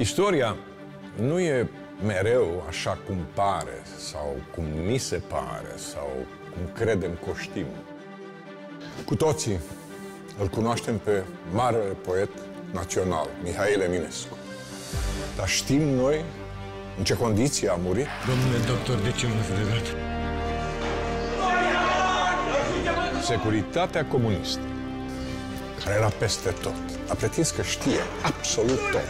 Istoria nu e mereu așa cum pare sau cum ni se pare sau cum credem că știm. Cu toții îl cunoaștem pe marele poet național, Mihail Eminescu. Dar știm noi în ce condiții a murit? Domnule doctor, de ce m-ați legat? Securitatea comunistă, care era peste tot, a pretins că știe absolut tot.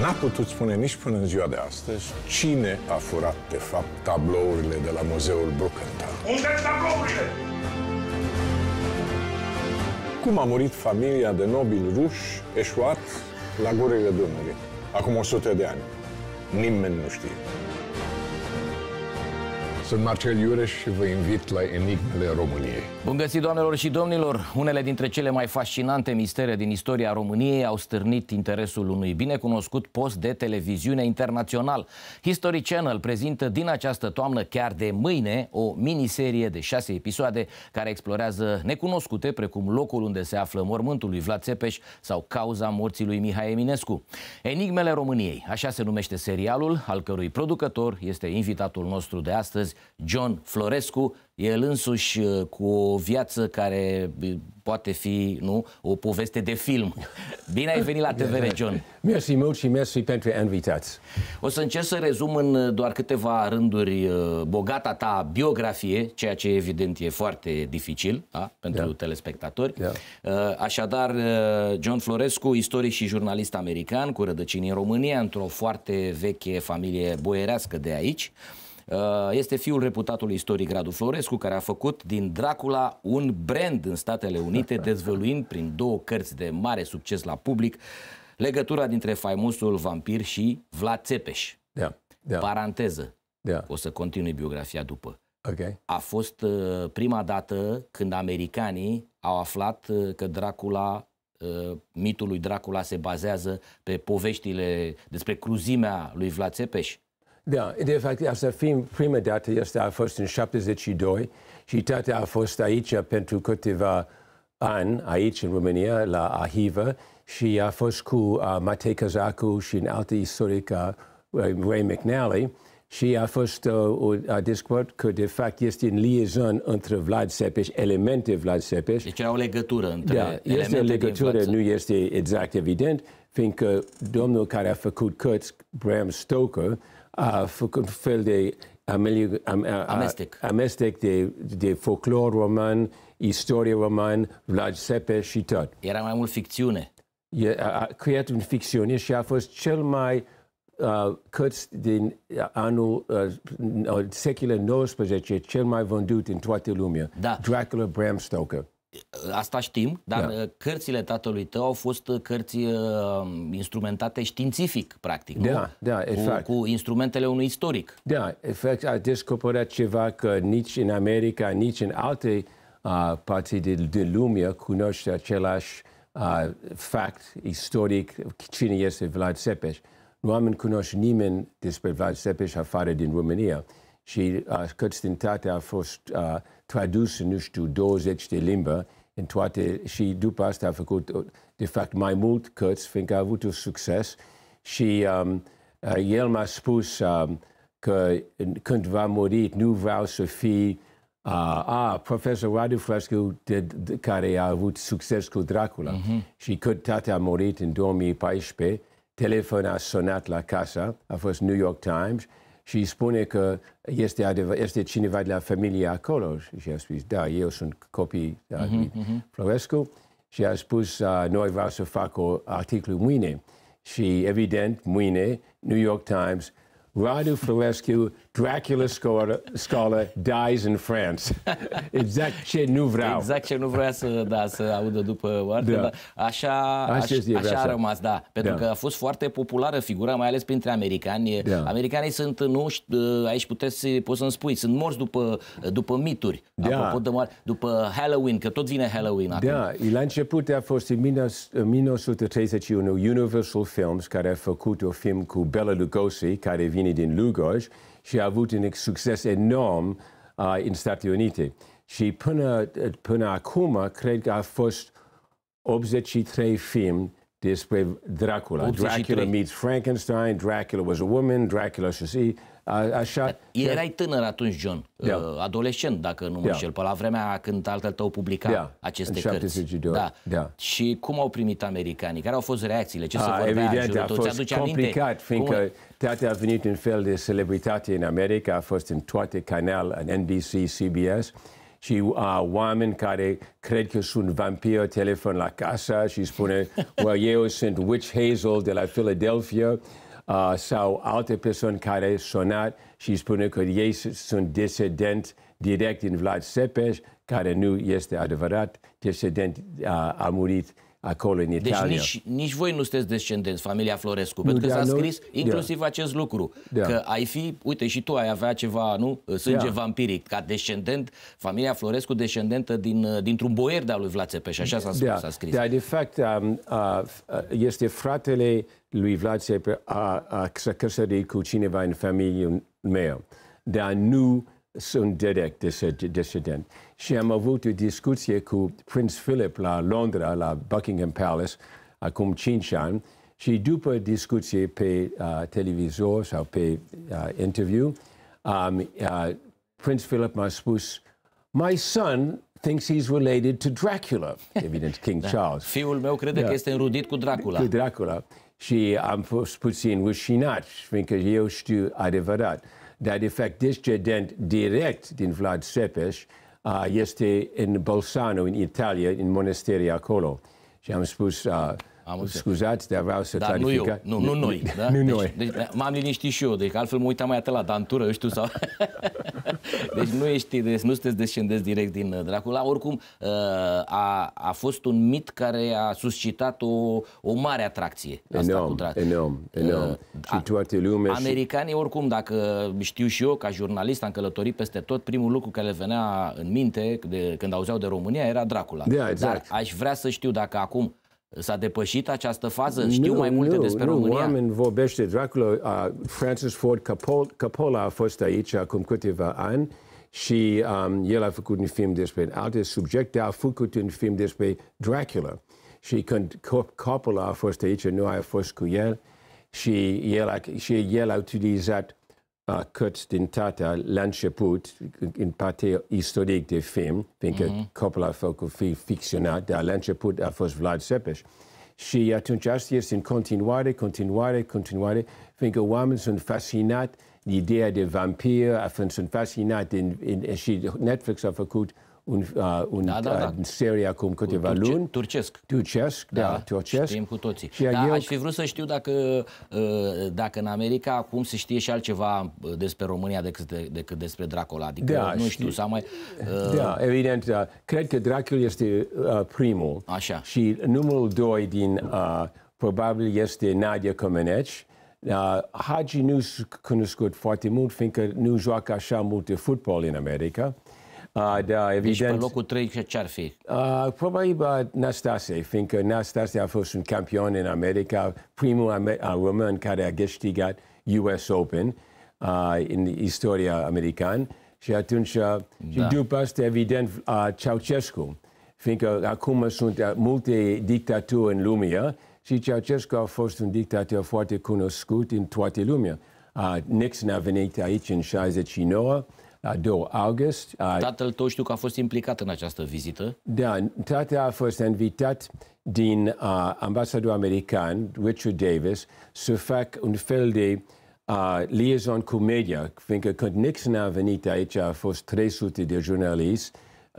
N-a putut spune nici până în ziua de astăzi cine a furat, de fapt, tablourile de la Muzeul Bruckenthal. unde tablourile? Cum a murit familia de nobil ruși eșuat la gurile Dunării, acum 100 de ani? Nimeni nu știe. Sunt Marcel Iureș și vă invit la Enigmele României. Bun găsit, doamnelor și domnilor! Unele dintre cele mai fascinante mistere din istoria României au stârnit interesul unui binecunoscut post de televiziune internațional. History Channel prezintă din această toamnă, chiar de mâine, o miniserie de șase episoade care explorează necunoscute, precum locul unde se află mormântul lui Vlad Țepeș sau cauza morții lui Mihai Eminescu. Enigmele României, așa se numește serialul, al cărui producător este invitatul nostru de astăzi, John Florescu, el însuși uh, cu o viață care uh, poate fi, nu, o poveste de film. Bine ai venit la TVR, John! Mersi mult și mersi pentru invitați! O să încerc să rezum în uh, doar câteva rânduri bogata ta biografie, ceea ce evident e foarte dificil da? pentru yeah. Da. telespectatori. Yeah. Da. Așadar, John Florescu, istoric și jurnalist american cu rădăcini în România, într-o foarte veche familie boierească de aici, Uh, este fiul reputatului istoric Radu Florescu, care a făcut din Dracula un brand în Statele Unite, dezvăluind prin două cărți de mare succes la public legătura dintre faimosul vampir și Vlad Țepeș. Yeah, yeah. Paranteză. Yeah. O să continui biografia după. Okay. A fost uh, prima dată când americanii au aflat uh, că Dracula, mitul lui Dracula se bazează pe poveștile despre cruzimea lui Vlad Țepeș. Da, de fapt, asta fiind prima dată, asta a fost în 72 și tata a fost aici pentru câteva ani, aici în România, la Ahiva, și a fost cu uh, Matei Cazacu și în alt istorică, uh, Ray McNally, și a fost uh, a discut că, de fapt, este în liaison între Vlad Sepeș, elemente Vlad Sepeș. Deci era o legătură între da, elemente este o legătură, nu este exact evident, fiindcă domnul care a făcut cărți, Bram Stoker, a făcut un fel de ameliu, am, a, amestec. amestec de, de folclor roman, istorie roman, Vlad Sepe și tot. Era mai mult ficțiune. E, a, a creat un ficțiune și a fost cel mai a, cărți din anul uh, secolul XIX, cel mai vândut în toată lumea. Da. Dracula Bram Stoker. Asta știm, dar da. Uh, cărțile tatălui tău au fost uh, cărți uh, instrumentate științific, practic, nu? Da, da, exact. Cu, cu instrumentele unui istoric. Da, efect, a descoperit ceva că nici în America, nici în alte uh, părți de, de lume cunoște același uh, fact istoric, cine este Vlad Sepeș. Nu am cunoaște nimeni despre Vlad Sepeș afară din România și uh, cărți din tate a fost... Uh, tradus nu știu, 20 de limbi în toate și după asta a făcut, de fapt, mai mult cărți, fiindcă a avut un succes și um, uh, el m-a spus um, că când va muri nu vreau să fii uh, a, profesor Radu Frăscu, de, de, care a avut succes cu Dracula. Mm-hmm. Și când tata a murit în 2014, telefonul a sonat la casa, a fost New York Times, și îi spune că este, adevă, este cineva de la familie acolo. Și a spus, da, eu sunt copii de uh-huh, uh-huh. Florescu. Și a spus, noi vreau să fac o articol mâine. Și evident, mâine, New York Times, Radu Florescu Dracula scholar dies in France. Exact ce nu vreau. Exact ce nu vrea să, da, să audă după oarte, da. așa, așa, așa a rămas, da. Pentru da. că a fost foarte populară figura, mai ales printre americani. Da. Americanii sunt, nu ă, aici puteți, poți să-mi spui, sunt morți după, ă, după mituri. Da. Apropo de după Halloween, că tot vine Halloween acum. Da, la început a fost în 1931 Universal Films, care a făcut un film cu Bela Lugosi, care vine din Lugoj, și a avut un succes enorm uh, în Statele Unite. Și până, până acum, cred că a fost 83 filme despre Dracula. 83. Dracula meets Frankenstein, Dracula was a woman, Dracula și a, așa. El erai tânăr atunci, John, yeah. Uh, adolescent, dacă nu mă yeah. înșel, pe la vremea când altă tău publica yeah. aceste cărți. De da. Yeah. Și cum au primit americanii? Care au fost reacțiile? Ce a, se vorbea evident, în jurul a tău? complicat, aminte? fiindcă cum... Tati a venit în fel de celebritate în America, a fost în toate canale, în NBC, CBS, și uh, oameni care cred că sunt vampir, telefon la casa și spune, well, eu sunt Witch Hazel de la Philadelphia, Uh, sau alte persoane care sunat și spune că ei sunt descendent direct din Vlad Sepeș, care nu este adevărat, descendent uh, a murit acolo în deci Italia. Deci nici, nici voi nu sunteți descendenți, familia Florescu, nu, pentru că s-a scris da. inclusiv yeah. acest lucru, yeah. Da. că ai fi, uite și tu ai avea ceva, nu, sânge yeah. Da. vampiric, ca descendent, familia Florescu descendentă din, uh, dintr-un boier de-a lui Vlad Țepeș, așa s-a, yeah. s-a scris. Da, de fapt um, este fratele lui Vlad Țepeș a, a căsătorit cu cineva în familie meu, dar nu sunt direct descendent și am avut o discuție cu Prince Philip la Londra, la Buckingham Palace, acum 5 ani, și după discuție pe uh, televizor sau pe uh, interviu, um, uh, Prince Philip m-a spus, My son thinks he's related to Dracula, evident, King da. Charles. Fiul meu crede yeah. că da. este înrudit cu Dracula. Cu Dracula. Și am fost puțin rușinat, fiindcă eu știu adevărat. Dar, de fapt, descendent direct din Vlad Sepeș, Ah, este în Bolzano, în Italia, în mănăstirea acolo. Și am spus, ah, am Scuzați, dar aveau să dar clarific. Nu, eu, nu, nu noi. Da? Nu deci, noi. Deci, da, m-am liniștit și eu, deci altfel mă uitam mai atât la dantură, știu, sau... deci nu, ești, deci nu sunteți descendeți direct din uh, Dracula. Oricum, uh, a, a fost un mit care a suscitat o, o mare atracție. Enorm, asta cu enorm, uh, enorm. A, și toată lumea... Americanii, și... oricum, dacă știu și eu, ca jurnalist, am călătorit peste tot, primul lucru care le venea în minte de, când auzeau de România era Dracula. Da, exact. Dar aș vrea să știu dacă acum S-a depășit această fază? Nu, Știu mai multe nu, despre nu, România? Oameni vorbește Dracula. Uh, Francis Ford Coppola, a fost aici acum câteva ani și um, el a făcut un film despre alte subiecte, a făcut un film despre Dracula. Și când Coppola a fost aici, Nu a fost cu el și el a, și el a utilizat cărți din tata la început, în parte istoric de film, fiindcă mm-hmm. copul a făcut fi ficționat, dar la început a fost Vlad Sepeș. Și atunci asta este în continuare, continuare, continuare, fiindcă oamenii sunt fascinați de ideea de vampir, sunt fascinați din, in, și Netflix a făcut un, uh, un, da, da, da. Uh, serie acum câteva Turce, luni. Turcesc. Turcesc, da, da turcesc. Știm cu toții. Și da, eu... aș fi vrut să știu dacă, uh, dacă în America acum se știe și altceva uh, despre România decât, de, decât despre Dracula. Adică, da, nu știu, știu. sau mai... Uh... Da, evident, da. cred că Dracul este uh, primul. Așa. Și numărul doi din, uh, probabil, este Nadia Comeneci. Uh, da, Hagi nu cunoscut foarte mult, fiindcă nu joacă așa mult de fotbal în America. Uh, da, evident. Deci pe locul 3 ce ar fi? Uh, probabil uh, Nastase, fiindcă Nastase a fost un campion în America, primul ame- a român care a câștigat US Open uh, în istoria americană. Și atunci, da. și după asta, evident, uh, Ceaușescu, fiindcă acum sunt multe dictaturi în lumea și Ceaușescu a fost un dictator foarte cunoscut în toată lumea. Uh, Nixon a venit aici în 69, 2 august. Tatăl tău știu că a fost implicat în această vizită. Da, tatăl a fost invitat din uh, ambasadorul american, Richard Davis, să fac un fel de uh, liaison cu media, fiindcă când Nixon a venit aici, a fost 300 de jurnaliști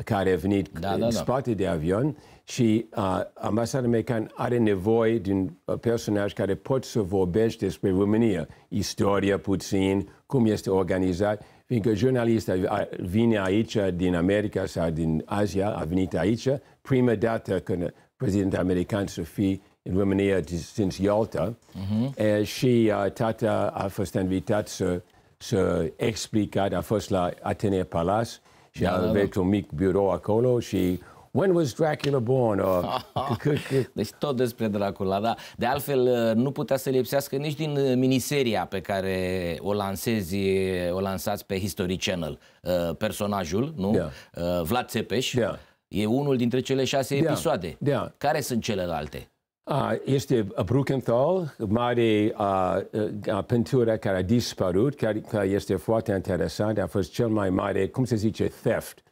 care a venit da, da, da. în spate de avion și uh, ambasadorul american are nevoie din un personaj care pot să vorbește despre România, istoria puțin, cum este organizat Fiindcă jurnalistul vine aici din America sau din Asia, a venit aici, prima dată când președintele american să fie în România din Ialta uh-huh. Mhm. Eh, e, și uh, tata a fost invitat să, să explicat, a fost la Atenea Palace și da, da avut da, da. un mic birou acolo și When was Dracula born? Or... deci tot despre Dracula, da. De altfel, uh, nu putea să lipsească nici din uh, miniseria pe care o lansezi, uh, o lansați pe History Channel. Personajul, nu? Yeah. Da. Vlad Țepeș. Yeah. Da. E unul dintre cele șase yeah. Da. episoade. Yeah. Care sunt celelalte? Este Bruckenthal, mare uh, uh, pintură care a dispărut, care, care este foarte interesant, a fost cel mai mare, cum se zice, theft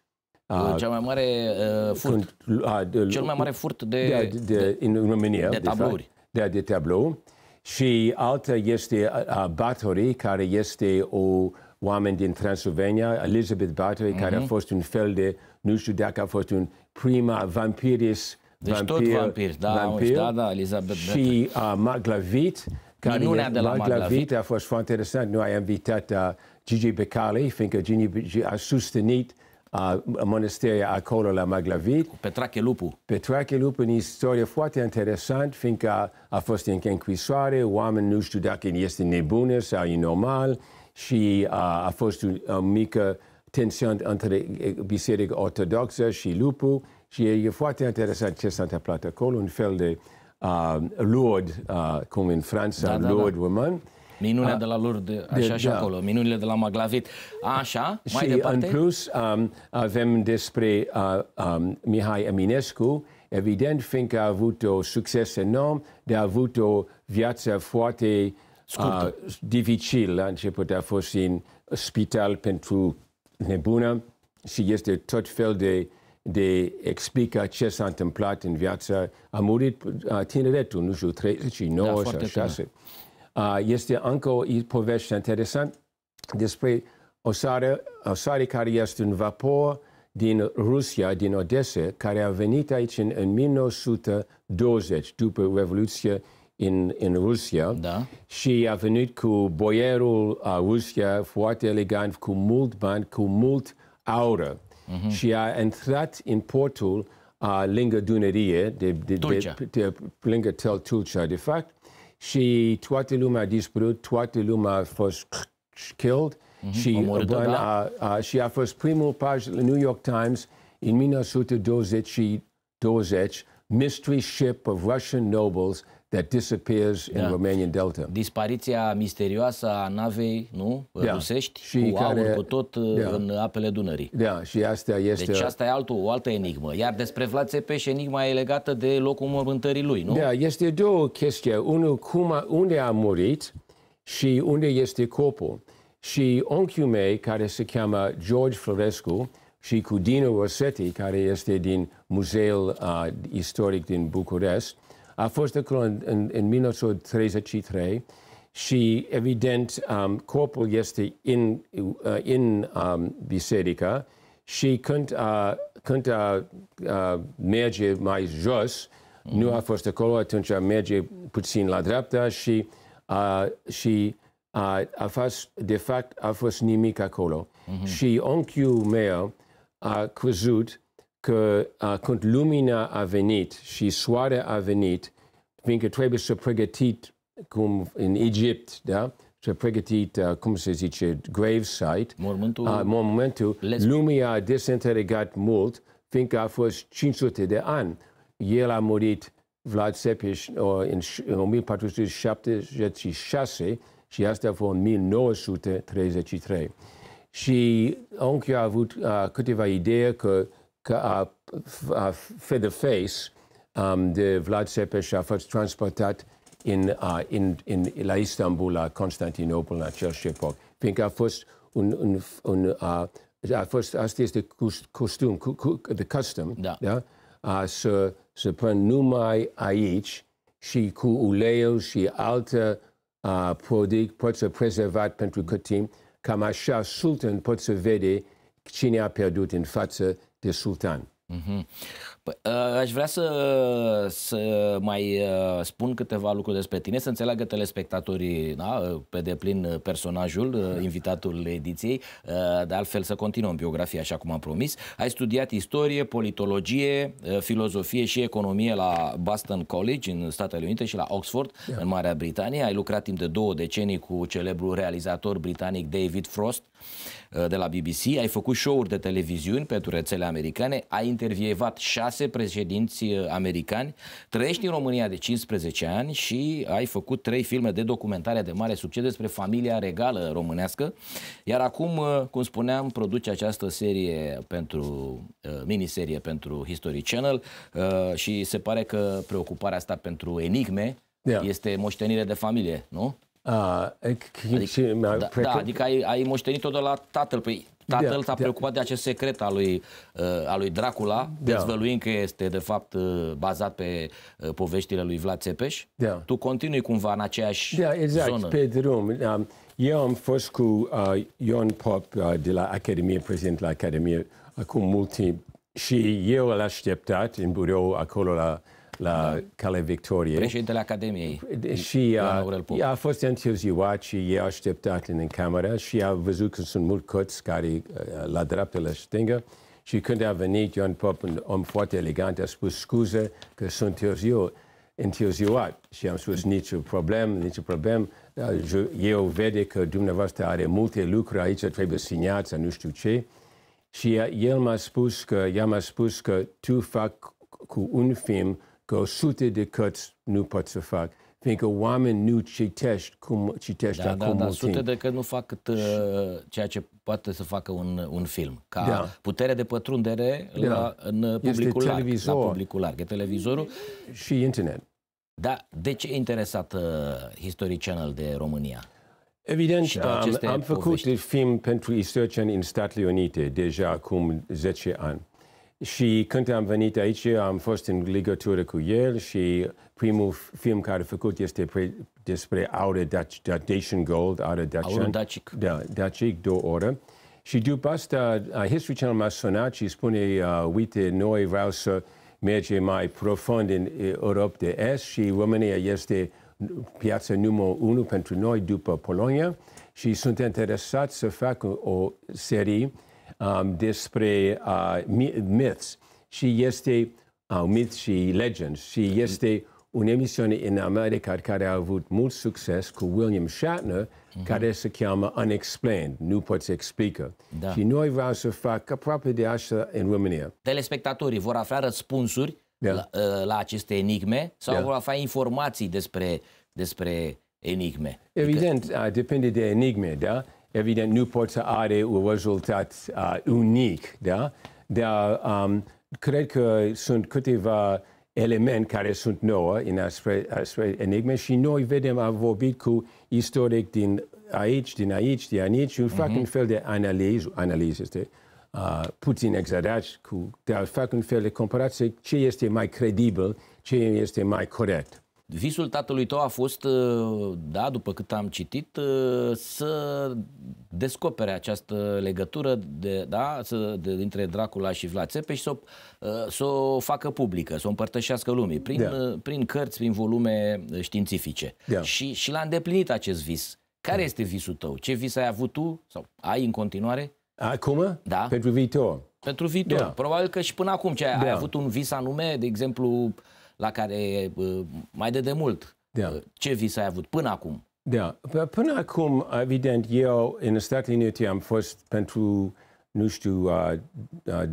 a, ah, Cea mai mare uh, furt. Când, a, ah, de, cel mai mare furt de, de, de, de în România, de, de tablouri. De, de, de tablou. Și alta este a, uh, a Bathory, care este o oameni din Transylvania, Elizabeth Bathory, mm-hmm. care a mhm. fost un fel de, nu știu dacă a fost un prima vampiris, deci vampir, tot vampir, da, vampir, da, da, Elizabeth Și uh, Maglavit, care Minunea de la Maglavit, Maglavit a fost foarte interesant. Noi am invitat uh, Gigi Becali, fiindcă Gigi a susținut uh, a, mănăstirea acolo la Maglavit. Petrache Lupu. Petrache Lupu, în istorie foarte interesant, fiindcă a, fost în închisoare, oameni nu știu dacă este nebună sau e normal și a, a fost o, o mică tensiune între Biserica Ortodoxă și Lupu și e, e foarte interesant ce s-a întâmplat acolo, un fel de uh, Lourdes, uh, cum în Franța, da, da, Lourdes da. Woman. Minunea de la Lourdes, așa de, și da. acolo, minunile de la Maglavit, așa, mai și departe? în plus um, avem despre uh, um, Mihai Eminescu, evident, fiindcă a avut o succes enorm, de a avut o viață foarte uh, dificil. La început a fost în spital pentru nebună și este tot fel de de explica ce s-a întâmplat în viața. A murit a tineretul, nu știu, 39 da, sau 6. Tine. Este încă o poveste interesant despre o sare, o sare care este un vapor din Rusia, din Odessa, care a venit aici în, în 1920, după revoluția în, în Rusia da. și a venit cu boierul a Rusia foarte elegant, cu mult bani, cu mult aură mm-hmm. și a intrat în portul a, lângă Dunărie, de, de, de, de, de, lângă Tel Tulcea, de fapt, She toată lumea a dispărut, toată lumea a fost killed mm-hmm. She hmm și, Bun a, a, și a fost New York Times în 1920, 20, Mystery Ship of Russian Nobles – that disappears in da. Romanian Delta. Dispariția misterioasă a navei, nu? Da. Rusești și cu care, aur, cu tot uh, da. în apele Dunării. Da, și asta este... Deci asta e altul, o altă enigmă. Iar despre Vlad Țepeș, enigma e legată de locul mormântării lui, nu? Da, este două chestii. Unul, cum a, unde a murit și unde este corpul. Și onchiul meu, care se cheamă George Florescu, și cu Dino Rossetti, care este din Muzeul uh, Istoric din București, a fost acolo în, în, în 1933 și, evident, um, corpul este în, uh, în um, biserică și când, uh, când uh, uh, merge mai jos, mm-hmm. nu a fost acolo, atunci merge puțin la dreapta și, uh, și uh, a fost, de fapt a fost nimic acolo. Mm-hmm. Și onchiul meu a crezut că uh, când lumina a venit și soarea a venit, fiindcă trebuie să pregătit cum în Egipt, da? să pregătit, uh, cum se zice, gravesite. Mormântul. Uh, ah, momentul, lumea a desîntregat mult, fiindcă a fost 500 de ani. El a murit, Vlad Sepeș, în 1476 și asta a fost în 1933. Și onchiul a avut uh, câteva idei că că a, a Face um, de Vlad Țepeș a fost transportat în, uh, în, în, la Istanbul, la Constantinopol, în acel epoc, fiindcă a fost un, un, un uh, a fost, asta este costum, the custom, da. Da? A, să, să pun numai aici și cu uleiul și alte uh, produs pot să prezervat pentru cât timp, cam așa sultan pot să vede cine a pierdut în față te sultan. Mm -hmm. Păi, ă, aș vrea să, să mai ă, spun câteva lucruri despre tine, să înțeleagă telespectatorii da, pe deplin personajul, invitatul ediției, de altfel să continuăm biografia așa cum am promis. Ai studiat istorie, politologie, filozofie și economie la Boston College în Statele Unite și la Oxford yeah. în Marea Britanie. Ai lucrat timp de două decenii cu celebrul realizator britanic David Frost de la BBC. Ai făcut show-uri de televiziuni pentru rețele americane. Ai intervievat șase șase președinți uh, americani, trăiești în România de 15 ani și ai făcut trei filme de documentare de mare succes despre familia regală românească, iar acum, uh, cum spuneam, produce această serie pentru, uh, miniserie pentru History Channel și se pare că preocuparea asta pentru enigme yeah. este moștenire de familie, nu? adică, da, da, adică ai, ai moștenit-o de la tatăl. Păi tatăl s-a da, da. preocupat de acest secret al lui, uh, al lui Dracula, da. dezvăluind că este de fapt uh, bazat pe uh, poveștile lui Vlad Țepeș. Da. Tu continui cumva în aceeași da, exact, zonă. pe drum. Um, eu am fost cu uh, Ion Pop uh, de la Academie, prezent la Academie, acum mult timp. Și eu l-așteptat în birou acolo la la da. Calea Victoriei. Președintele Academiei. Și a, a fost întârziuat și i-a așteptat în camera și a văzut că sunt mulți coți care uh, la dreapta, la stângă. Și când a venit Ion Pop, un om foarte elegant, a spus scuze că sunt târziu, întârziuat. Și am spus niciun problemă, niciun problemă. Eu vede că dumneavoastră are multe lucruri aici, trebuie signat, nu știu ce. Și el m-a spus că, ea m-a spus că tu fac cu un film că sute de cărți nu pot să fac fiindcă oameni nu citești cum citești da, acum da, da, sute de că nu fac uh, ceea ce poate să facă un, un film. Ca da. putere de pătrundere da. la, în publicul este larg, la publicul larg. E televizorul. Și internet. Da. De ce e interesat uh, History Channel de România? Evident, de am, am făcut un film pentru istoricieni în Statele Unite deja acum 10 ani. Și când am venit aici, am fost în legătură cu el și primul film care a făcut este pre, despre Aure Dacian Gold, Aure Dacian. Dacic. Da, Dacic, două ore. Și după asta, uh, History Channel m-a sunat și spune, uh, uite, noi vreau să mergem mai profund în uh, Europa de Est și România este piața numărul unu pentru noi după Polonia și sunt interesat să fac o serie um, despre uh, myths și este uh, myths și legends și este o emisiune în America care a avut mult succes cu William Shatner, mm-hmm. care se cheamă Unexplained, nu poți explica. Da. Și noi vreau să fac aproape de așa în România. Telespectatorii vor afla răspunsuri da. la, uh, la aceste enigme sau da. vor afla informații despre, despre enigme? Evident, adică... depinde de enigme, da? evident, nu poate să are un rezultat uh, unic, da? Dar um, cred că sunt câteva elemente care sunt noi, în astfel enigme și noi vedem, am vorbit cu istoric din aici, din aici, din aici și mm-hmm. fac mhm. un fel de analiză, analiză este uh, puțin exagerat, cu, dar fac un fel de comparație ce este mai credibil, ce este mai corect. Visul tatălui tău a fost, ă, da, după cât am citit, ă, să descopere această legătură de, da, să, de, dintre Dracula și Vlad Țepe și să, ă, să o facă publică, să o împărtășească lumii prin, yeah. prin cărți, prin volume științifice. Da. Și, și l-a îndeplinit acest vis. Care este visul tău? Ce vis ai avut tu sau ai în continuare? Acum? Da. Pentru viitor. Pentru viitor. Da. Probabil că și până acum ce ai, da. ai avut un vis anume, de exemplu, la care mai de demult, da. ce vis ai avut până acum? Da, până acum, evident, eu în Statele Unite am fost pentru, nu știu,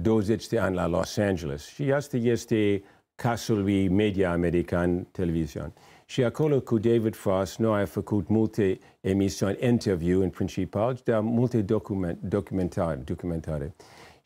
20 de ani la Los Angeles și asta este casul lui media american televizion. Și acolo cu David Frost noi am făcut multe emisiuni, interviu în principal, dar multe document, documentare, documentare.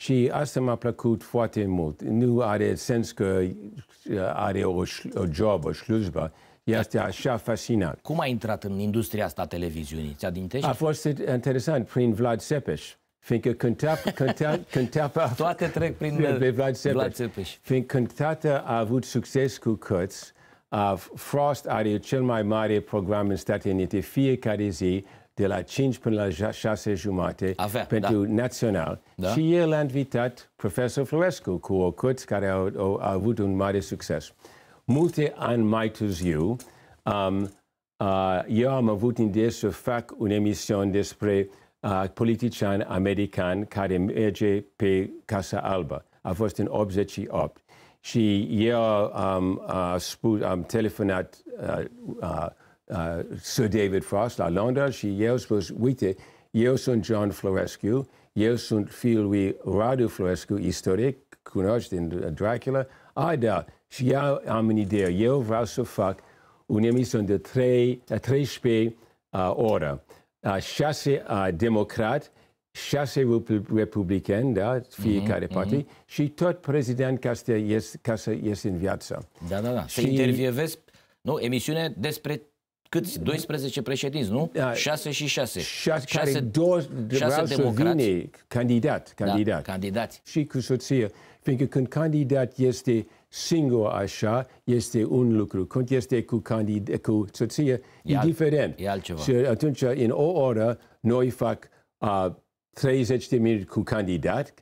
Și asta m-a plăcut foarte mult. Nu are sens că uh, are o, o job, o slujbă. Este așa fascinant. Cum a intrat în industria asta televiziunii? Ți a A fost interesant, prin Vlad Sepeș. Fiindcă cântea, Toate trec prin pe Vlad Sepeș. Vlad Sepeș. Fiindcă cântată a avut succes cu cărți, Frost are cel mai mare program în Statele Unite fiecare zi, de la 5 până la 6 jumate Avea, pentru da. național. Da. Și el a invitat profesor Florescu cu o cărți care a, a, a avut un mare succes. Multe ani mai târziu, um, uh, eu am avut idee să fac o emisiune despre uh, politician american care merge pe Casa Albă. A fost în 88. Și eu um, uh, spus, am telefonat uh, uh, Uh, Sir David Frost la Londra și eu spus, uite, eu sunt John Florescu, eu sunt fiul lui Radu Florescu, istoric, cunoști din Dracula. ai ah, da, și eu am un idee. Eu vreau să fac un emisiune de 3, 13 uh, ore. Uh, 6 uh, democrat, 6 republicani, da, fiecare mm-hmm, partid, mhm. și tot prezident ca să, ies, ca să ies în viață. Da, da, da. Și... Să intervievezi, nu, emisiune despre câți? 12 președinți, nu? Da. 6 și 6. 6, 6 care două 6 democrați. candidat, candidat. Da, candidat. Și cu soție. Fiindcă când candidat este singur așa, este un lucru. Când este cu, candidat, cu soție, e, e al, diferent. E altceva. Și atunci, în o oră, noi fac a, 30 de minute cu candidat,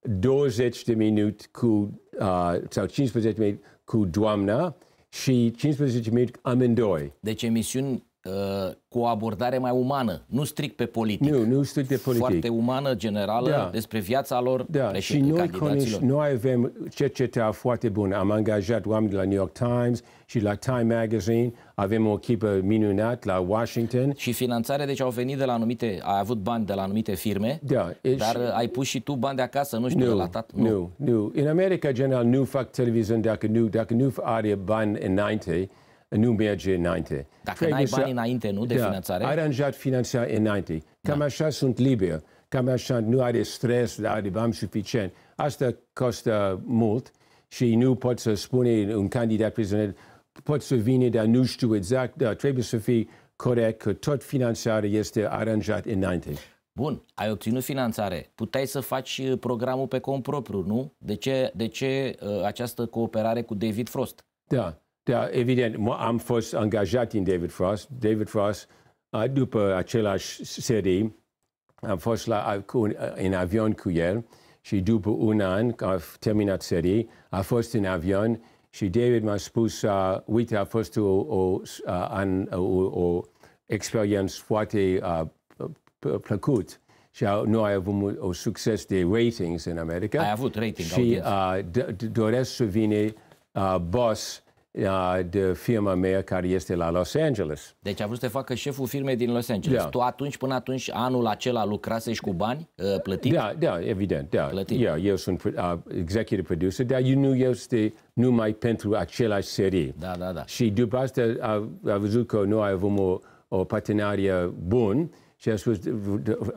20 de minute cu, a, sau 15 de minute cu doamna, și 15.000 amendoi. Deci emisiuni Uh, cu o abordare mai umană, nu strict pe politic. Nu, nu strict pe politic. Foarte umană, generală, da. despre viața lor, da. Și noi, conici, noi avem cercetarea foarte bună. Am angajat oameni de la New York Times și la Time Magazine, avem o echipă minunată la Washington. Și finanțarea, deci au venit de la anumite, ai avut bani de la anumite firme, da. dar și... Uh, ai pus și tu bani de acasă, nu știu, nu, la tat. Nu. nu, nu. În America, general, nu fac televiziune dacă nu, dacă nu are bani înainte nu merge înainte. Dacă n-ai bani înainte, nu, de da, finanțare? aranjat finanțarea înainte. Cam da. așa sunt liber. Cam așa nu are stres, dar are bani suficient. Asta costă mult și nu pot să spune un candidat prezident, pot să vină dar nu știu exact, dar trebuie să fie corect că tot finanțarea este aranjat înainte. Bun, ai obținut finanțare, puteai să faci uh, programul pe cont propriu, nu? De ce, de ce uh, această cooperare cu David Frost? Da, da, evident, am fost angajat în David Frost. David Frost, după același serie, am fost la, în avion cu el și după un an, când a terminat serie, a fost în avion și David m-a spus, uh, uite, a fost o, o, an, o, o experiență foarte uh, plăcut și nu ai avut o succes de ratings în America. Ai avut rating, Și uh, doresc să vine uh, boss de firma mea care este la Los Angeles. Deci a vrut să te facă șeful firmei din Los Angeles. Da. Tu atunci, până atunci, anul acela și cu bani uh, plătit? Da, da, evident, da. Plătit. Yeah, eu sunt uh, executive producer, dar eu nu este numai pentru același serie. Da, da, da. Și după asta a, a văzut că noi avem o, o partenerie bun și a spus,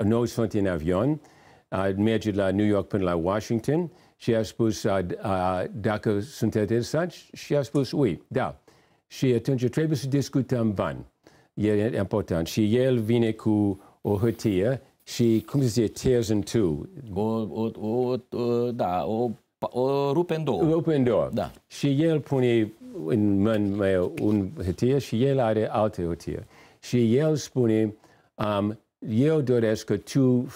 noi sunt în avion, a merge la New York până la Washington, și a spus, a, a, dacă sunt interesant, Și a spus, ui, da. Și atunci trebuie să discutăm bani. E important. Și el vine cu o hârtie și, cum se zice, tears in two. O, o, o, o da, o, o rupe în două. Rupe în două. Da. Și el pune în mână mea un hârtie și el are alte hârtie. Și el spune, um, eu doresc că tu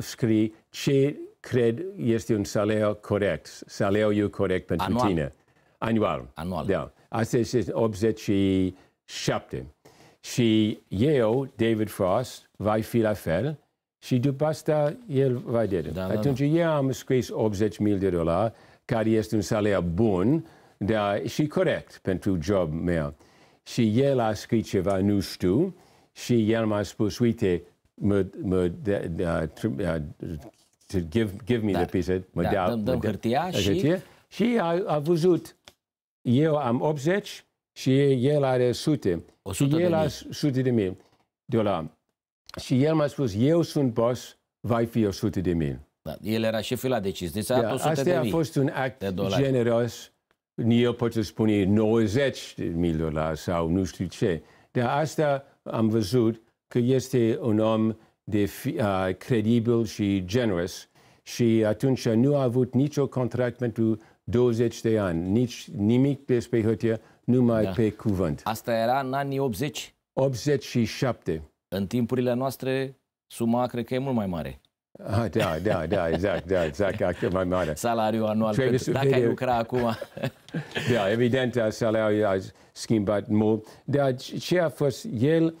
scrii ce cred, este un salariu corect, salariu corect pentru Anual. tine. Anual. Anual. Da. Asta este 87. Și eu, David Frost, vai fi la fel și după asta el va de. Da, da, da, Atunci da, da. eu am scris 80.000 de dolari, care este un salariu bun da, și corect pentru job meu. Și el a scris ceva, nu știu, și el m-a spus, uite, mă, mă da, da, da said, give, give me da. the piece. Mă da, dea, dăm, dăm mă hârtia și... Hârtie. Și a, a văzut, eu am 80 și el are sute. 100 el de are mii. sute de mii de la. Și el m-a spus, eu sunt boss, vai fi 100 de mii. Da, el era șeful la decis, deci a da, 100 asta de a mii fost un act generos. Eu pot să spune 90 de mii dolari sau nu știu ce. Dar asta am văzut că este un om de fi, uh, credibil și generos și atunci nu a avut nicio contract pentru 20 de ani, nici nimic despre hârtie, numai da. pe cuvânt. Asta era în anii 80? 87. În timpurile noastre, suma cred că e mult mai mare. Ah, da, da, da, exact, da, exact, da, mai mare. Salariul anual, Trebuie pentru, dacă ai lucra acum. da, evident, salariul a schimbat mult, dar ce a fost el,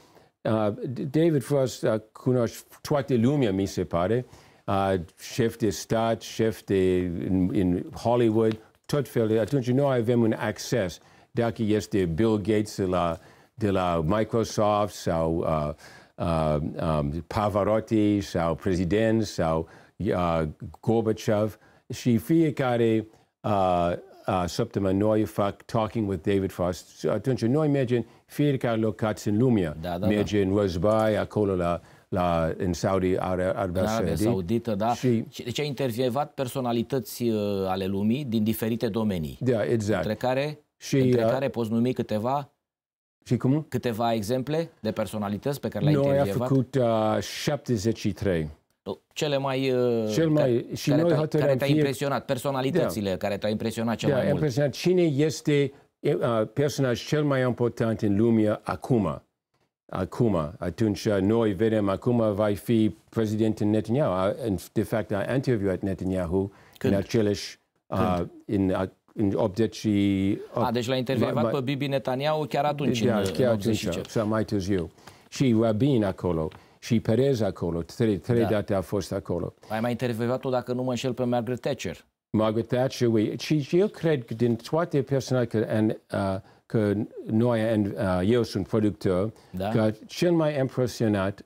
Uh, David Frost uh, cunoaște toată lumea, mi se pare, uh, șef de stat, șef de în, în Hollywood, tot felul. Atunci noi avem un acces. Dacă este Bill Gates de la, de la Microsoft sau uh, uh, um, Pavarotti sau prezident sau uh, Gorbachev și fiecare uh, uh, noi fac Talking with David Frost. Atunci noi mergem fiecare locație în lumea, Da, da, mergem da. în război, acolo la, la, în Saudi Arabia, Arabia Saudită. Da. Și, deci ai intervievat personalități uh, ale lumii din diferite domenii. Da, exact. Între care, și, între uh, care poți numi câteva și cum? Câteva exemple de personalități pe care le-ai intervievat? Noi am făcut uh, 73 cele mai... Uh, cel mai care, și care noi Care te-a fie... impresionat, personalitățile da. care te-a impresionat cel da, mai mult. Cine este uh, personaj cel mai important în lumea acum? Acum, atunci uh, noi vedem acum va fi președintele Netanyahu. De fapt, a interviuat Netanyahu Când? în aceleși... Uh, în, în 80 A, deci l-a intervievat pe Bibi Netanyahu chiar atunci, da, în, chiar în 85. Atunci, sau mai târziu. Și Rabin acolo și Perez acolo. Trei, trei da. date a fost acolo. Ai mai intervievat-o, dacă nu mă înșel, pe Margaret Thatcher. Margaret Thatcher, oui. Și eu cred că din toate personal că, în, uh, că noi, în, uh, eu sunt producător, da. că cel mai impresionat,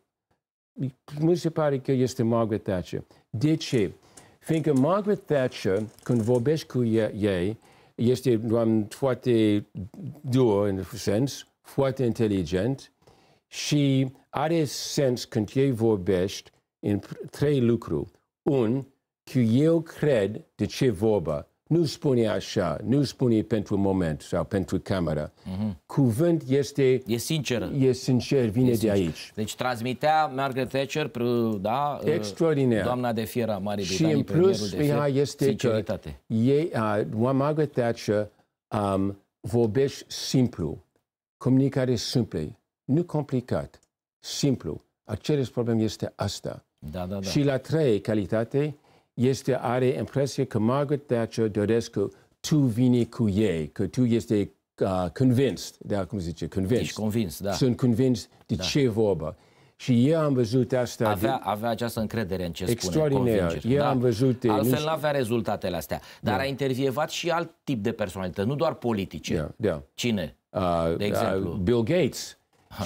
nu se pare că este Margaret Thatcher. De ce? Fiindcă Margaret Thatcher, când vorbesc cu ei, este doamnă foarte dur, în sens, foarte inteligent și are sens când ei vorbești în trei lucruri. Un, că eu cred de ce vorba. Nu spune așa, nu spune pentru moment sau pentru camera. Mm-hmm. Cuvânt este... E sincer. E sincer, vine e sincer. de aici. Deci transmitea Margaret Thatcher, da? Uh, Extraordinar. Doamna de fier a Marii Britanii, Și în plus, fier, este sinceritate. că ei, uh, Margaret Thatcher um, vorbește simplu, comunicare simplă, nu complicat simplu. Același problem este asta. Da, da, da. Și la trei calitate este are impresia că Margaret Thatcher doresc că tu vine cu ei, că tu este uh, convins, da, cum zice, convins. Ești convins, da. Sunt convins de da. ce vorba. Și eu am văzut asta... Avea, de... avea această încredere în ce Extraordinar. spune. Eu da? am văzut... Altfel nu... avea rezultatele astea. Dar da. a intervievat și alt tip de personalitate, nu doar politice. Da, da. Cine? Uh, de exemplu. Uh, Bill Gates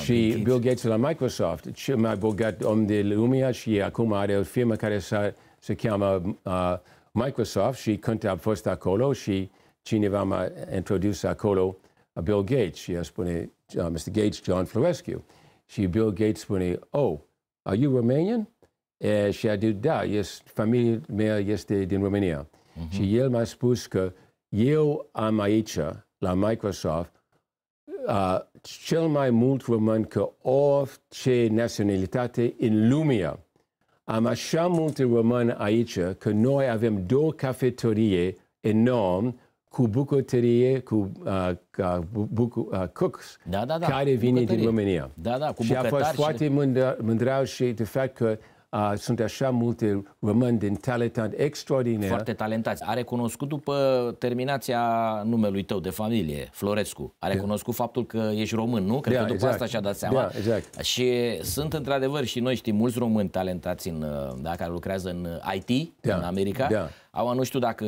și Bill Gates. la Microsoft, cel mai bogat om de lume și acum are o firmă care se, se cheamă uh, Microsoft și când a fost acolo și cineva m-a introdus acolo Bill Gates și a spune, uh, Mr. Gates, John Florescu. Și Bill Gates spune, oh, are you Romanian? E, eh, și a zis, da, este, familia mea este din România. Uh-huh. Și el m-a spus că eu am aici, la Microsoft, uh, cel mai mult român ca orice naționalitate în lumea. Am așa multe români aici că noi avem două cafetorie enorm cu bucătărie, cu uh, uh, cooks, da, da, da, care vine bucătărie. din România. Da, da, cu și a fost și... foarte mândr, și de fapt că Uh, sunt așa multe români din talentat extraordinar. Foarte talentați. A recunoscut după terminația numelui tău de familie, Florescu. A recunoscut yeah. faptul că ești român, nu? Cred yeah, că după exact. asta și-a dat seama. Yeah, exact. Și sunt într-adevăr și noi știm mulți români talentați în, uh, da, care lucrează în uh, IT, yeah. Da. în America. Yeah da. Au, nu știu dacă,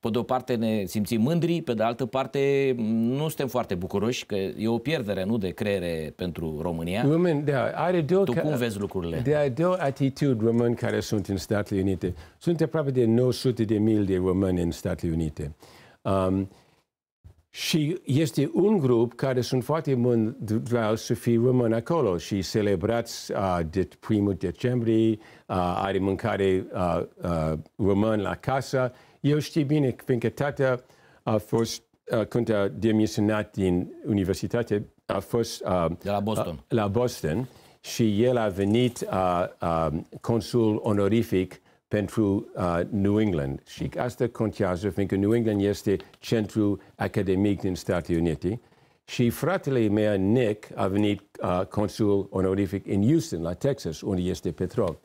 pe de o parte ne simțim mândri, pe de altă parte nu suntem foarte bucuroși, că e o pierdere, nu, de creere pentru România. Women, da, are două... Tu cum vezi lucrurile? De are două atitudini români care sunt în Statele Unite. Sunt aproape de 900 de mii de români în Statele Unite. Um, și este un grup care sunt foarte mândri să fie rămân acolo și celebrați uh, de primul decembrie, uh, are mâncare uh, uh, rămân la casă. Eu știu bine, fiindcă tata a fost, uh, când a demisionat din universitate, a fost uh, de la Boston. Uh, la Boston și el a venit uh, uh, consul onorific pentru uh, New England. Și asta contează, fiindcă New England este centru academic din Statele Unite. Și fratele meu, Nick, a venit uh, consul onorific în Houston, la Texas, unde este petrol.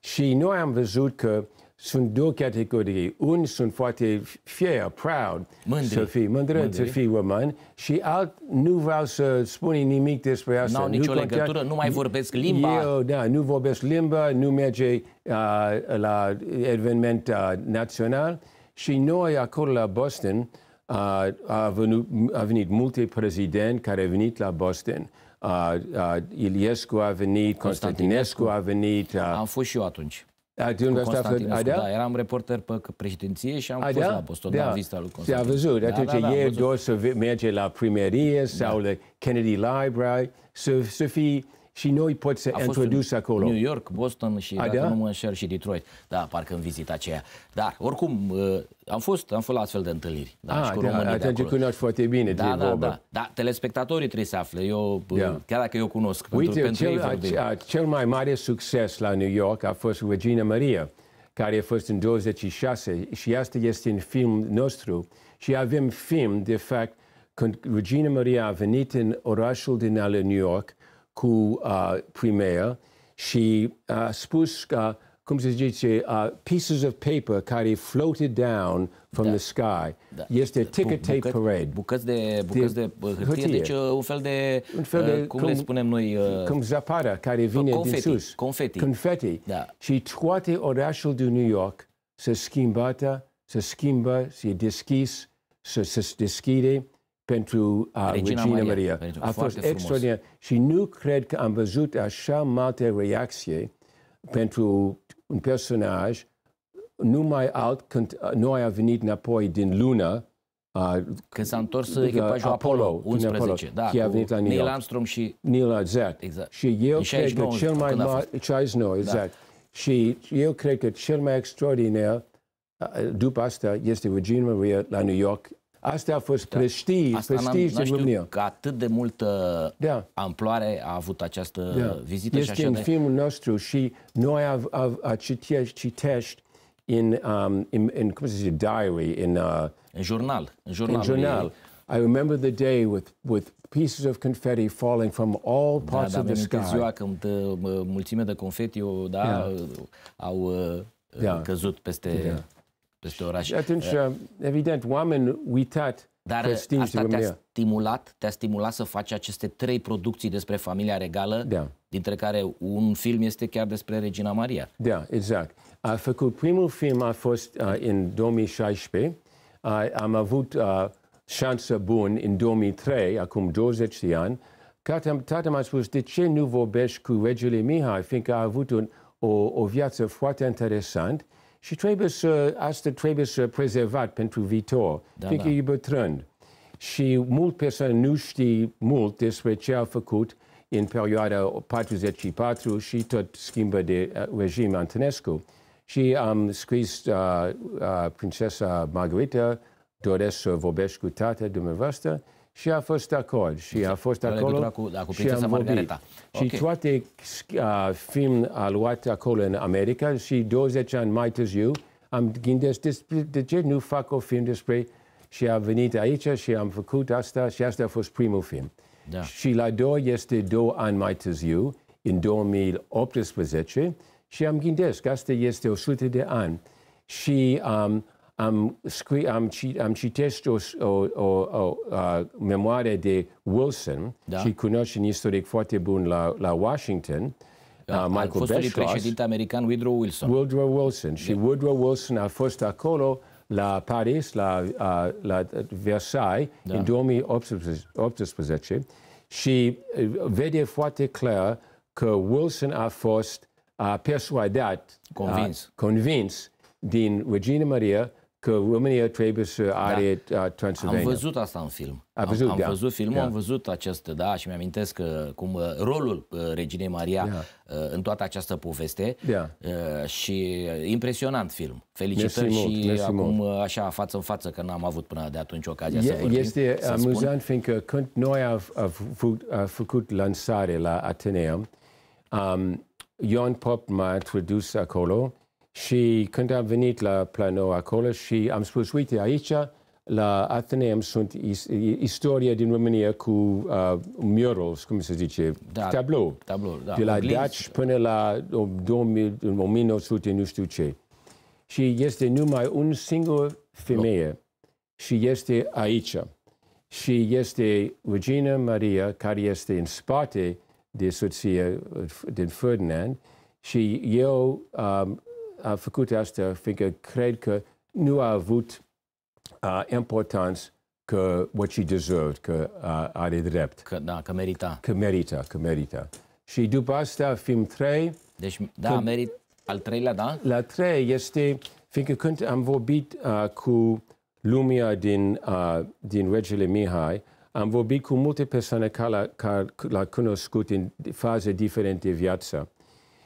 Și noi am văzut că uh, sunt două categorii. Unii sunt foarte fier, proud, mândri. să fii mândră, mândri. să fii român și alt nu vreau să spun nimic despre asta. N-au nicio nu legătură, nu mai vorbesc limba. Eu, da, nu vorbesc limba, nu merge uh, la eveniment uh, național și noi acolo la Boston uh, a, venit, a venit multe prezidenți care au venit la Boston. Uh, uh, Iliescu a venit, Constantinescu a venit. Uh, Am fost și eu atunci. Ai tu investi da? Eram reporter pe președinție și am fost da? la Boston, da. am vizita lui Constantin. te văzut. Da, Atunci da, da, e doar să merge la primărie sau da. la Kennedy Library, să, să fii și noi poți să introduci acolo. New York, Boston și, A, dacă da? nu mă înșel, și Detroit. Da, parcă în vizita aceea. Dar, oricum, uh, am fost, am fost la astfel de întâlniri. Da, ah, și cu da, românii de acolo. cunoști foarte bine. Da, da, da, da. telespectatorii trebuie să afle. Eu, uh, da. chiar dacă eu cunosc, Uite, pentru, cel, pentru a, a, cel mai mare succes la New York a fost Regina Maria, care a fost în 26 și asta este în film nostru. Și avem film, de fapt, când Regina Maria a venit în orașul din ale New York, cu uh, Primea și uh, a spus, uh, cum se zice, uh, pieces of paper care floated down from da. the sky. Da. Este da. ticker tape parade. Bucăți de, bucăți de, de uh, hârtie, hârtie, deci uh, un fel de, un fel de cum, cum le spunem noi... Uh, cum zapara care vine confeti, din sus. Confeti. Confeti. Da. Și toate orașul din New York se schimbată, se schimbă, se deschis, se, se deschide pentru uh, Regina, Regina Maria. Maria. A fost frumos. extraordinar. Și nu cred că am văzut așa multe reacții pentru un personaj numai alt când uh, noi a venit înapoi din lună Uh, Când s-a întors uh, echipajul Apollo, Apollo 11, Apollo, da, a venit la Neil, Armstrong și... Neil, exact. exact. Și eu și cred că cel mai mare... 69, da. exact. Da. Și eu cred că cel mai extraordinar uh, după asta este Regina Maria la New York Astea a fost da. prestii, Asta în România. că atât de multă da. amploare a avut această da. vizită. Este și așa în de... filmul nostru și noi a, a, a citești, citești în, um, in, in, cum se zice, diary, în... Uh, în jurnal. În jurnal. În jurnal. I remember the day with, with pieces of confetti falling from all da, parts da, da, of the sky. ziua când uh, mulțime de confeti da, yeah. Da. au yeah. Uh, da. căzut peste... Yeah peste oraș. Și atunci, eh, uh, evident, oameni uitat dar asta te-a stimulat, te stimulat să faci aceste trei producții despre familia regală, da. dintre care un film este chiar despre Regina Maria. Da, exact. A făcut primul film a fost uh, în 2016. Uh, am avut uh, șansă bună în 2003, acum 20 de ani. Tata m-a spus, de ce nu vorbești cu regele Mihai? Fiindcă a avut un, o, o viață foarte interesantă și trebuie să, asta trebuie să prezervat pentru viitor, da, pentru da. e bătrân. Și mult persoane nu știe mult despre ce a făcut în perioada 44 și tot schimbă de uh, regim Antonescu. Și am scris uh, uh, Princesa Margarita, doresc să vorbesc cu tata dumneavoastră și a fost acolo. Și a fost acolo cu, da, cu și am vorbit. Margareta. Okay. Și toate uh, film a luat acolo în America și 20 ani mai târziu am gândit despre de ce nu fac o film despre și a venit aici și am făcut asta și asta a fost primul film. Da. Și la doi este două ani mai târziu, în 2018, și am gândesc, asta este 100 de ani. Și um, am, scri, am, ci, am citesc o, o, o, o a, memoare de Wilson da. și cunoaște un istoric foarte bun la, la Washington, da, uh, Michael fost Beschloss, președinte american Woodrow Wilson. Woodrow Wilson. Și de. Da. Woodrow Wilson a fost acolo la Paris, la, a, la Versailles, da. în 2018 și uh, vede foarte clar că Wilson a fost a persuadat, convins, a, convins din Regina Maria că România trebuie să da. are da. Transilvania. Am văzut asta în film. A văzut, am, am da. văzut filmul, da. am văzut acest, da, și mi-amintesc că uh, cum uh, rolul reginei Maria da. în toată această poveste da. și impresionant film. Felicitări mersi și mult, acum mult. așa față în față că n-am avut până de atunci ocazia e, să vorbim. Este să amuzant spun. fiindcă când noi am făcut, făcut lansare la Ateneum, um, Ion Pop m-a introdus acolo și când am venit la Plano acolo și am spus, uite, aici, la Ateneum sunt istoria din România cu uh, murals, cum se zice, da, tablou. tablou da, de la Glinz. Daci până la 2000, 1900, nu știu ce. Și este numai un singur femeie no. și este aici. Și este Regina Maria, care este în spate de soția uh, din Ferdinand și eu um, a făcut asta, fiindcă cred că nu a avut uh, importanță că what she deserved, că uh, are drept. Că, da, că merita. Că merita, că merita. Și după asta, film 3... Deci, da, că, merit al treilea, da? La 3 este, fiindcă când am vorbit uh, cu lumea din, uh, din Regele Mihai, am vorbit cu multe persoane care l-au cunoscut în faze diferite de viață.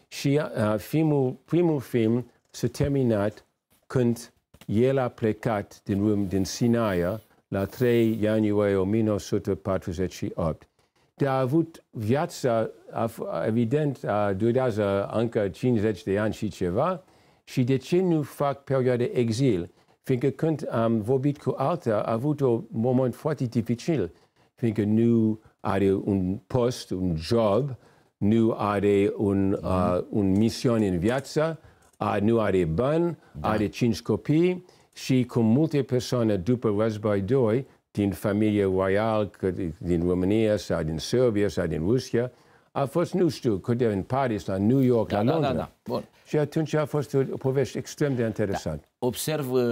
Și uh, filmul, primul film s-a terminat când el a plecat din, Rum, din Sinaia la 3 ianuarie 1948. Dar a avut viața, a, evident, a, durează încă 50 de ani și ceva, și de ce nu fac perioade exil? Fiindcă când am vorbit cu alta, a avut un moment foarte dificil, fiindcă nu are un post, un job, nu are un, mhm. uh, un misiune în viață, uh, nu are bani, da. are cinci copii și cu multe persoane după război 2, din familie royal, din România sau din Serbia sau din Rusia, a fost, nu știu, câteva în Paris, la New York, da, la Londra. Da, da, da. Bun. Și atunci a fost o poveste extrem de interesant. Da. Observ uh,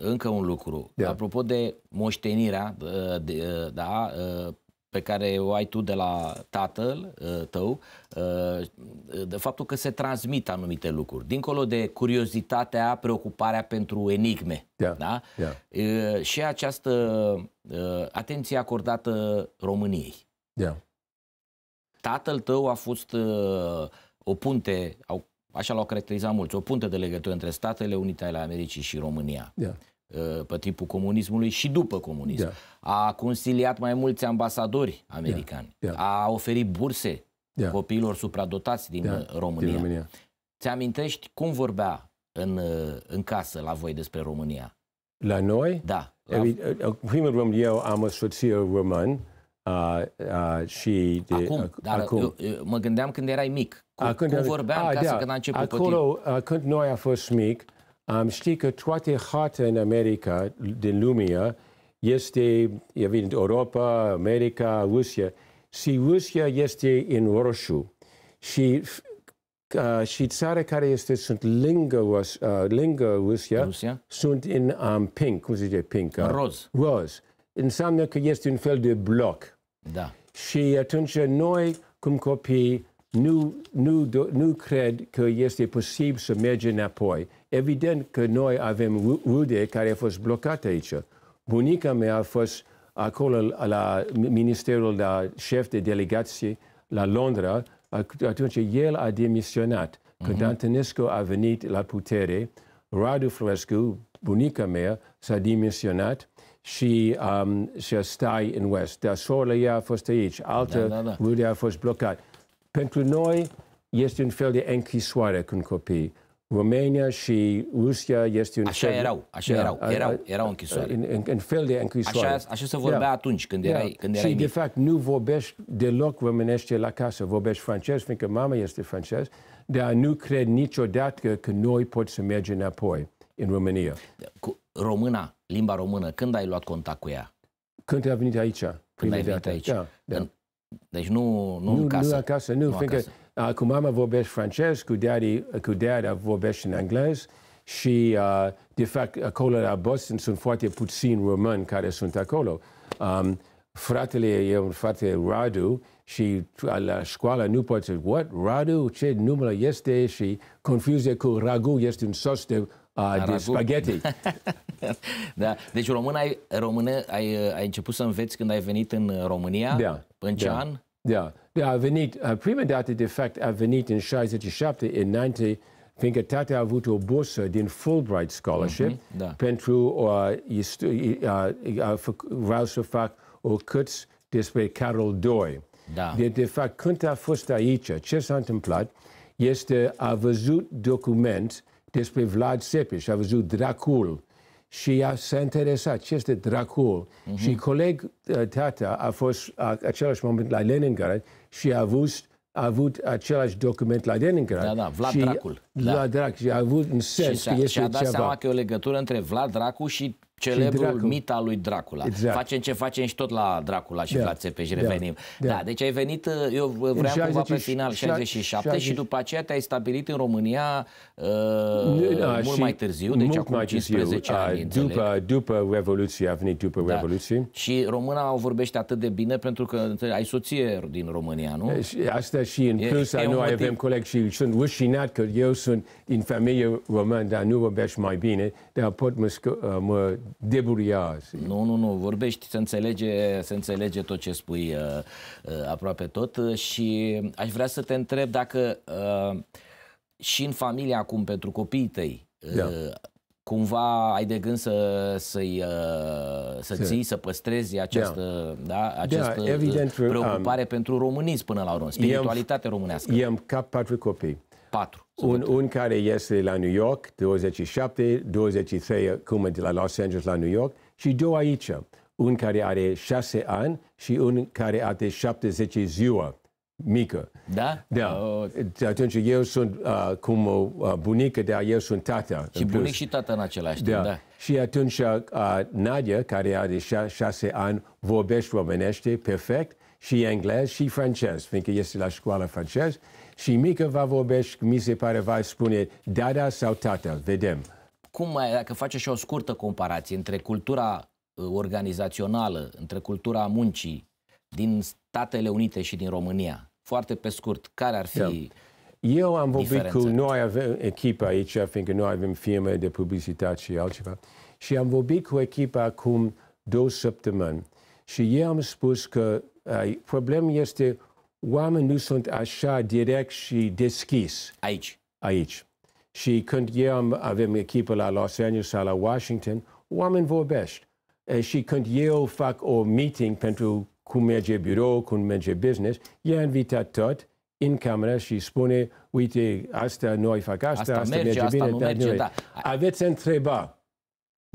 încă un lucru. Da. Apropo de moștenirea, uh, de, uh, da, uh, pe care o ai tu de la tatăl uh, tău, uh, de faptul că se transmit anumite lucruri, dincolo de curiozitatea, preocuparea pentru enigme. Yeah. Da? Yeah. Uh, și această atenție acordată României. Yeah. Tatăl tău a fost o punte, așa l-au caracterizat mulți, o punte de legătură între Statele Unite ale Americii și România. Yeah. Uh, pe timpul comunismului și după comunism. Da. A conciliat mai mulți ambasadori americani. Da. Da. A oferit burse da. copiilor supradotați din, da. Uh, România. din România. Ți-amintești cum vorbea în, uh, în casă la voi despre România? La noi? Da. La... În primul rând, eu am o soție român uh, uh, și... De, acum, ac- dar acum. Eu, eu, mă gândeam când erai mic. Cum, acum, cum vorbeam a, în casă da, când a început acolo, Când noi a fost mic, Um, știi că toate hate în America, din lumea, este, evident, Europa, America, Rusia. Și Rusia este în roșu. Și, uh, și țara care este, sunt lângă, uh, lângă Rusia, Rusia, sunt în um, pink, cum se zice pink? Uh, roz. Roz. Înseamnă că este un fel de bloc. Da. Și atunci noi, cum copii, nu, nu, nu cred că este posibil să mergem înapoi. Evident că noi avem rude care au fost blocate aici. Bunica mea a fost acolo la ministerul de șef de delegație la Londra, atunci el a demisionat. Mhm. Când Antonescu a venit la putere, Radu Florescu, bunica mea, s-a demisionat și, um, și stai în West. Dar sora ea a fost aici, altă da, da, da. rude a fost blocat. Pentru noi este un fel de închisoare cu copii. România și Rusia este un Așa fel... erau, așa da, erau, erau, erau închisoare. În, în, în fel de închisoare. Așa, așa se vorbea da. atunci când erai, da. când erai Și mic. de fapt nu vorbești deloc românește la casă, vorbești francez, fiindcă mama este francez, dar nu cred niciodată că noi pot să mergem înapoi în România. Da, cu româna, limba română, când ai luat contact cu ea? Când ai venit aici. Când ai venit aici. Da, da. deci nu, nu, nu în casă. Nu acasă, nu, nu fiindcă acasă. Uh, cu mama vorbești francez, cu daddy, uh, cu dad uh, vorbești în englez și, uh, de fapt, acolo la Boston sunt foarte puțini români care sunt acolo. Um, fratele e un frate Radu și la școală nu poți what? Radu? Ce numele este? Și confuzie cu ragu este un sos de, uh, de spaghetti. da. Deci român ai, română ai, uh, ai început să înveți când ai venit în România? Da. În ce da. an? Da. De a venit, uh, prima dată, de fapt, a venit în 67, 90, fiindcă tata a avut o bursă din Fulbright Scholarship mm-hmm, da. pentru, uh, a istu- a uh, vreau să fac o cărți despre Carol Doi. Da. De, de fapt, când a fost aici, ce s-a întâmplat este a văzut document despre Vlad Sepeș, a văzut Dracul, și ea s-a interesat ce este dracul. Uh-huh. Și coleg ă, tata a fost a, același moment la Leningrad și a avut, a avut același document la Leningrad. Da, da, Vlad și, Dracul. Vlad da. Drac și a avut un sens și că este și a dat ceva. seama că e o legătură între Vlad Dracu și celebrul mit al lui Dracula. Exact. Facem ce facem și tot la Dracula și da. la da. Țepeș revenim. Da. Da. da, deci ai venit, uh, eu vreau cumva pe final 67 60. și după aceea te-ai stabilit în România uh, da, mult mai târziu, deci acum mai 15 ani. uh, după, după Revoluție, a venit după da. Revoluție. Și româna o vorbește atât de bine pentru că ai soție din România, nu? Asta și în plus, e, noi avem colegi și sunt rușinat că eu sunt din familie română, dar nu vorbești mai bine, dar pot mă, mă deburia. Nu, nu, nu, vorbești, se înțelege, se înțelege tot ce spui uh, uh, aproape tot uh, și aș vrea să te întreb dacă și în familie acum, pentru copiii tăi, da. cumva ai de gând să, să uh, să ții, să păstrezi această, da. Da, da această da, evident, preocupare um, pentru românii până la urmă, spiritualitate românească. i am cap patru copii. Patru. Un, un care este la New York, 27, 23 cum de la Los Angeles la New York și două aici. Un care are 6 ani și un care are 70 ziua mică. Da? Da. Oh. Atunci eu sunt uh, cum uh, bunică, dar eu sunt tata. Și bunic plus. și tata în același da. timp, da. Și atunci uh, Nadia, care are șa- șase ani, vorbește românește perfect și englez și francez, fiindcă este la școala franceză și mică va vorbești, mi se pare, va spune dada sau tata, vedem. Cum mai, dacă face și o scurtă comparație între cultura uh, organizațională, între cultura muncii din Statele Unite și din România, foarte pe scurt, care ar fi da. Eu am vorbit cu noi avem echipa aici, fiindcă noi avem firme de publicitate și altceva, și am vorbit cu echipa acum două săptămâni și ei am spus că uh, problemul este oameni nu sunt așa direct și deschis. Aici. Aici. Și când eu am, avem echipă la Los Angeles sau la Washington, oameni vorbești. E, și când eu fac o meeting pentru cum merge birou, cum merge business, e invitat tot în cameră și spune, uite, asta noi fac asta, asta, asta merge, merge asta bine, nu merge, da. Aveți întreba.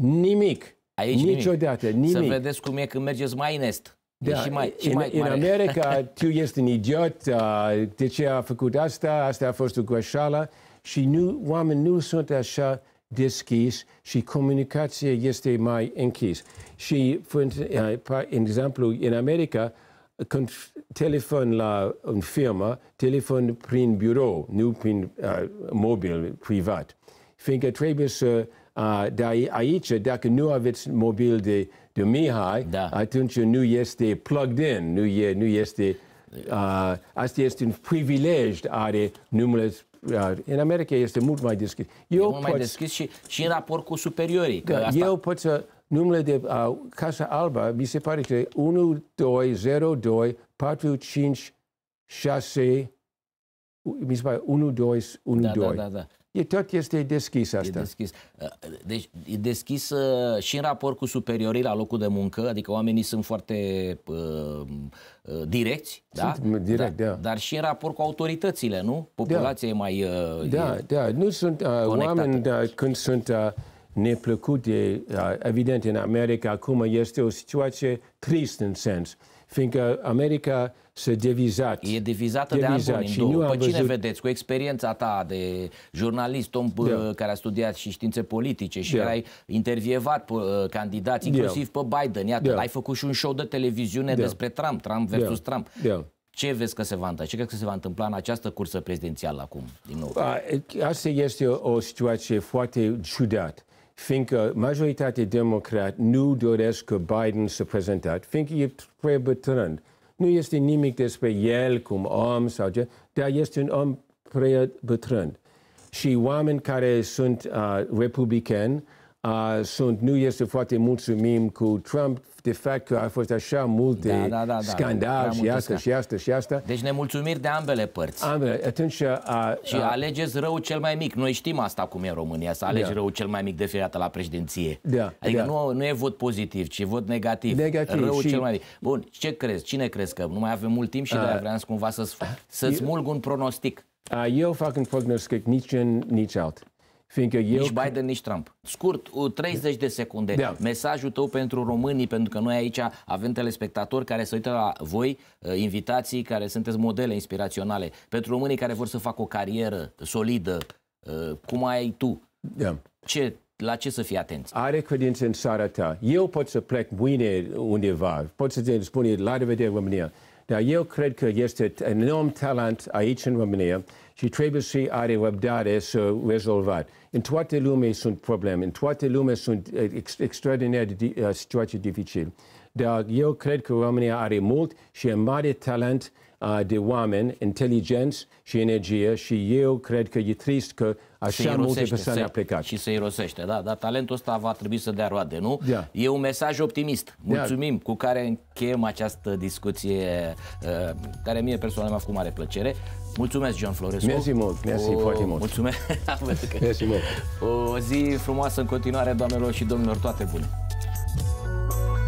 Nimic. Aici Niciodată, nimic. nimic. Să vedeți cum e când mergeți mai în est. Da, și mai, și în, mai în America, tu ești un idiot, de ce a făcut asta, asta a fost o greșeală și nu, oamenii nu sunt așa deschis și comunicația este mai închis. Și, în exemplu, în America, când telefon la în firmă, telefon prin birou, nu prin uh, mobil privat. Fiindcă trebuie să, uh, dar aici, dacă nu aveți mobil de de Mihai, da. atunci nu este plugged in, nu, e, nu este... Uh, asta este un privilej are numele uh, în America este mult mai deschis. Eu mult pot... mai deschis și, și în raport cu superiorii. Că da, asta... Eu pot să... Numele de uh, Casa Alba mi se pare că 1, 2, 0, 2, 4, 5, 6, mi se pare 1, 2, 1, da, 2. Da, da, da. da. E, tot este deschis asta. E deschis. Uh, deci e deschis uh, și în raport cu superiorii la locul de muncă, adică oamenii sunt foarte uh, uh direcți, da? sunt da? direct, da, da. dar și în raport cu autoritățile, nu? Populația da. e mai... Uh, da, e da, nu sunt uh, oameni da, când sunt uh, neplăcute, uh, evident în America acum este o situație tristă în sens, fiindcă America să devizați. E devizată devizați. de anul și nu Pe păi cine văzut... vedeți? Cu experiența ta de jurnalist, om da. care a studiat și științe politice și da. ai intervievat pe, uh, candidați, da. inclusiv da. pe Biden. Iată, da. ai făcut și un show de televiziune da. despre Trump, Trump da. versus da. Trump. Da. Ce vezi că se va întâmpla? Ce crezi că se va întâmpla în această cursă prezidențială acum, din nou? A, asta este o, o situație foarte ciudată fiindcă majoritatea democrat nu doresc că Biden să prezentat, fiindcă e prea bătrân. Nu este nimic despre el cum om sau ce, dar este un om prea bătrân. Și oameni care sunt uh, republicani uh, sunt, nu este foarte mulțumim cu Trump, de fapt că a fost așa multe da, da, da, da, scandal și asta, scandal. și asta, și asta. Deci nemulțumiri de ambele părți. Ambele. Atunci, a, și alegeți rău cel mai mic. Noi știm asta cum e în România, să alegi da. rău cel mai mic de fiecare dată la președinție. Da, adică da. Nu, nu e vot pozitiv, ci vot negativ. negativ rău și... cel mai mic. Bun, ce crezi? Cine crezi că nu mai avem mult timp și a... de vreau cumva să-ți, să-ți eu... mulg un pronostic? A, eu fac un prognostic nici în, nici alt. Fiindcă eu... Nici Biden, nici Trump. Scurt, 30 de secunde. Da. Mesajul tău pentru românii, pentru că noi aici avem telespectatori care se uită la voi, eh, invitații care sunteți modele inspiraționale. Pentru românii care vor să facă o carieră solidă, eh, cum ai tu? Da. Ce, la ce să fii atenți? Are credință în țara ta. Eu pot să plec mâine undeva, pot să te spun la revedere România. Dar eu cred că este un enorm talent aici în România și trebuie să are răbdare să rezolvat. În toate lumea sunt probleme, în toate lumea sunt ex- extraordinar de uh, situații dificile. Dar eu cred că România are mult și un mare talent de oameni inteligenți și energie și eu cred că e trist că așa multe persoane au plecat. Și se irosește, da, dar talentul ăsta va trebui să dea roade, nu? Da. E un mesaj optimist, da. mulțumim, da. cu care încheiem această discuție uh, care mie personal mi-a făcut mare plăcere. Mulțumesc, John Florescu. Mersi mult, mersi o... foarte mult. Mulțumesc. mersi mult. O zi frumoasă în continuare, doamnelor și domnilor, toate bune.